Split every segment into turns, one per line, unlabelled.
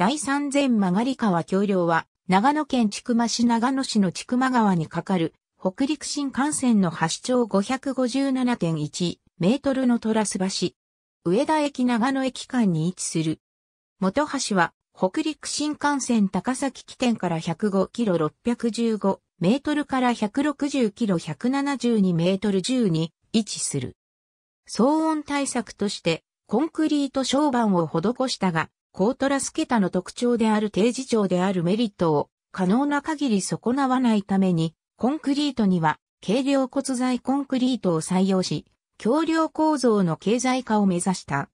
第三千曲川橋梁は、長野県千曲市長野市の千曲川に架かる、北陸新幹線の橋長557.1メートルのトラス橋。上田駅長野駅間に位置する。元橋は、北陸新幹線高崎起点から105キロ615メートルから160キロ172メートル10に位置する。騒音対策として、コンクリート床板を施したが、コートラスケタの特徴である定時長であるメリットを可能な限り損なわないために、コンクリートには軽量骨材コンクリートを採用し、橋梁構造の経済化を目指した。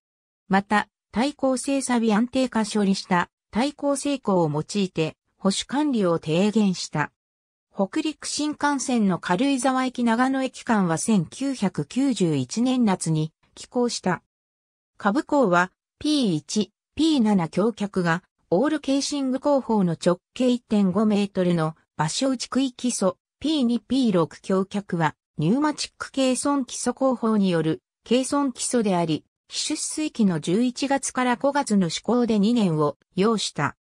また、耐抗性錆安定化処理した耐抗性鋼を用いて保守管理を提言した。北陸新幹線の軽井沢駅長野駅間は1991年夏に寄港した。株高は P1、P7 橋脚が、オールケーシング工法の直径1.5メートルの場所打ち区域礎 P2P6 橋脚は、ニューマチック計算基礎工法による計算基礎であり、非出水期の11月から5月の施行で2年を要した。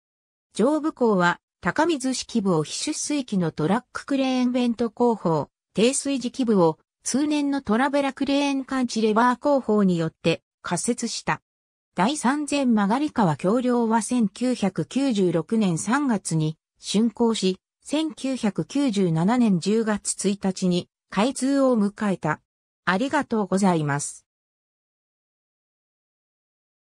上部校は高水式部を非出水期のトラッククレーンベント工法、低水時部を通年のトラベラクレーン感知レバー工法によって仮設した。第三千曲り川橋梁は1996年3月に竣工し、1997年10月1日に開通を迎えた。ありがとうございます。